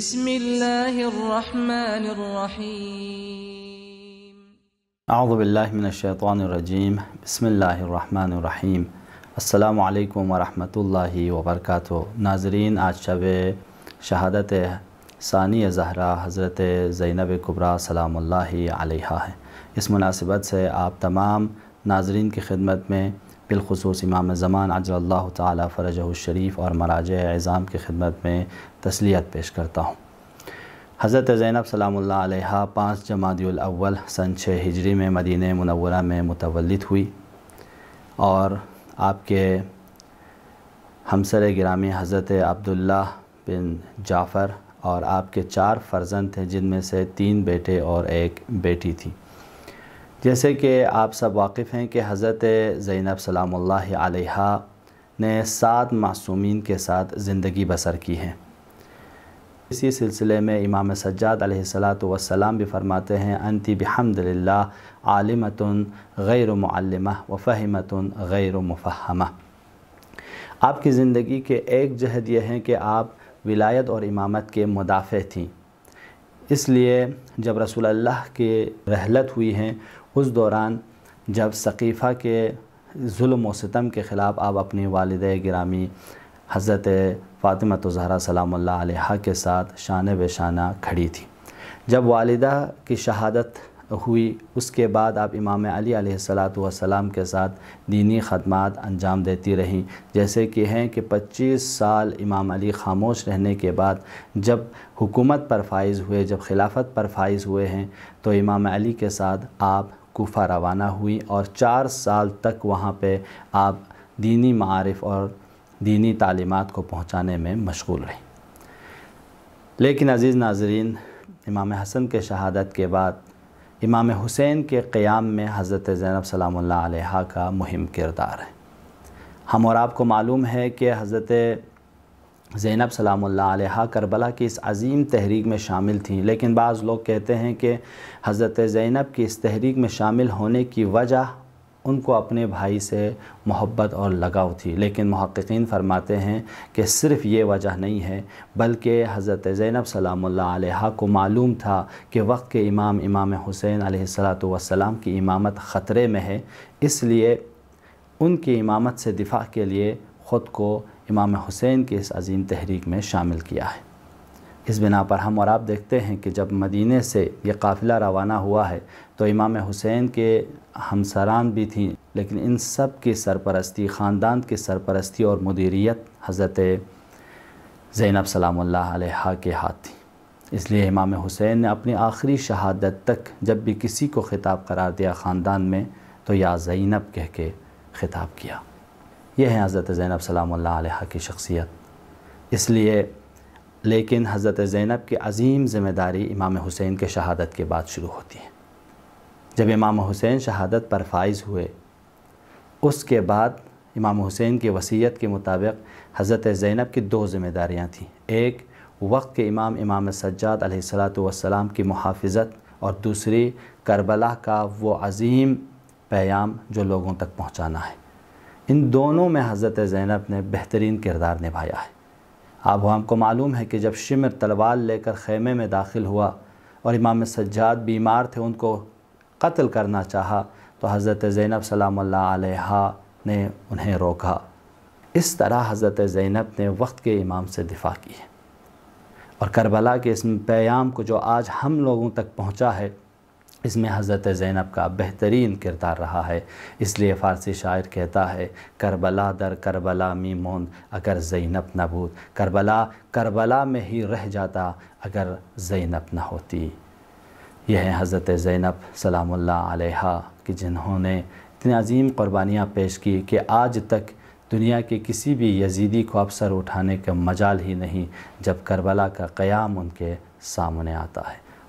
بسم اللہ الرحمن الرحیم اعوذ باللہ من الشیطان الرجیم بسم اللہ الرحمن الرحیم السلام علیکم ورحمت اللہ وبرکاتہ ناظرین آج شب شہادت ثانی زہرا حضرت زینب کبرہ سلام اللہ علیہہ ہے اس مناسبت سے آپ تمام ناظرین کی خدمت میں بالخصوص امام زمان عجل اللہ تعالیٰ فرجہ الشریف اور مراجع اعظام کے خدمت میں تسلیت پیش کرتا ہوں حضرت زینب سلام اللہ علیہ پانچ جمادی الاول سن چھ ہجری میں مدینہ منورہ میں متولد ہوئی اور آپ کے ہمسر گرامی حضرت عبداللہ بن جعفر اور آپ کے چار فرزند تھے جن میں سے تین بیٹے اور ایک بیٹی تھیں جیسے کہ آپ سب واقف ہیں کہ حضرت زینب سلام اللہ علیہ نے سات معصومین کے ساتھ زندگی بسر کی ہے اسی سلسلے میں امام سجاد علیہ السلام بھی فرماتے ہیں انتی بحمد للہ عالمت غیر معلمہ وفہمت غیر مفہمہ آپ کی زندگی کے ایک جہد یہ ہیں کہ آپ ولایت اور امامت کے مدافع تھیں اس لیے جب رسول اللہ کے رحلت ہوئی ہیں اس دوران جب ثقیفہ کے ظلم و ستم کے خلاف آپ اپنی والدہ گرامی حضرت فاطمہ تظہرہ سلام اللہ علیہ کے ساتھ شانہ بے شانہ کھڑی تھی جب والدہ کی شہادت ہوئی اس کے بعد آپ امام علی علیہ السلام والسلام کے ساتھ دینی خدمات انجام دیتی رہیں جیسے کہ ہیں کہ پچیس سال امام علی خاموش رہنے کے بعد جب حکومت پر فائز ہوئے جب خلافت پر فائز ہوئے ہیں تو امام علی کے ساتھ آپ کوفہ روانہ ہوئی اور چار سال تک وہاں پہ آپ دینی معارف اور دینی تعلیمات کو پہنچانے میں مشغول رہیں لیکن عزیز ناظرین امام حسن کے شہادت کے بعد امام حسین کے قیام میں حضرت زینب سلام اللہ علیہ کا مہم کردار ہے ہم اور آپ کو معلوم ہے کہ حضرت زینب سلام اللہ علیہ کربلا کی اس عظیم تحریک میں شامل تھیں لیکن بعض لوگ کہتے ہیں کہ حضرت زینب کی اس تحریک میں شامل ہونے کی وجہ ان کو اپنے بھائی سے محبت اور لگاؤ تھی لیکن محققین فرماتے ہیں کہ صرف یہ وجہ نہیں ہے بلکہ حضرت زینب سلام اللہ علیہ کو معلوم تھا کہ وقت کے امام امام حسین علیہ السلام کی امامت خطرے میں ہے اس لیے ان کی امامت سے دفاع کے لیے خود کو امام حسین کی اس عظیم تحریک میں شامل کیا ہے اس بنا پر ہم اور آپ دیکھتے ہیں کہ جب مدینہ سے یہ قافلہ روانہ ہوا ہے تو امام حسین کے ہمسران بھی تھیں لیکن ان سب کی سرپرستی خاندان کی سرپرستی اور مدیریت حضرت زینب سلام اللہ علیہ کے ہاتھ تھی اس لیے امام حسین نے اپنی آخری شہادت تک جب بھی کسی کو خطاب قرار دیا خاندان میں تو یا زینب کہہ کے خطاب کیا یہ ہیں حضرت زینب سلام اللہ علیہ کی شخصیت اس لیے لیکن حضرت زینب کی عظیم ذمہ داری امام حسین کے شہادت کے بعد شروع ہوتی ہے جب امام حسین شہادت پر فائز ہوئے اس کے بعد امام حسین کی وصیت کے مطابق حضرت زینب کی دو ذمہ داریاں تھیں ایک وقت کے امام امام سجاد علیہ السلام کی محافظت اور دوسری کربلا کا وہ عظیم پیام جو لوگوں تک پہنچانا ہے ان دونوں میں حضرت زینب نے بہترین کردار نبھایا ہے آپ ہم کو معلوم ہے کہ جب شمر تلوال لے کر خیمے میں داخل ہوا اور امام سجاد بیمار تھے ان کو قتل کرنا چاہا تو حضرت زینب سلام اللہ علیہ نے انہیں روکا اس طرح حضرت زینب نے وقت کے امام سے دفاع کی ہے اور کربلا کے اس پیام کو جو آج ہم لوگوں تک پہنچا ہے اس میں حضرت زینب کا بہترین کردار رہا ہے اس لیے فارسی شاعر کہتا ہے کربلا در کربلا میمون اگر زینب نہ بود کربلا کربلا میں ہی رہ جاتا اگر زینب نہ ہوتی یہ ہے حضرت زینب سلام اللہ علیہ کہ جنہوں نے اتنی عظیم قربانیاں پیش کی کہ آج تک دنیا کے کسی بھی یزیدی کو افسر اٹھانے کا مجال ہی نہیں جب کربلا کا قیام ان کے سامنے آتا ہے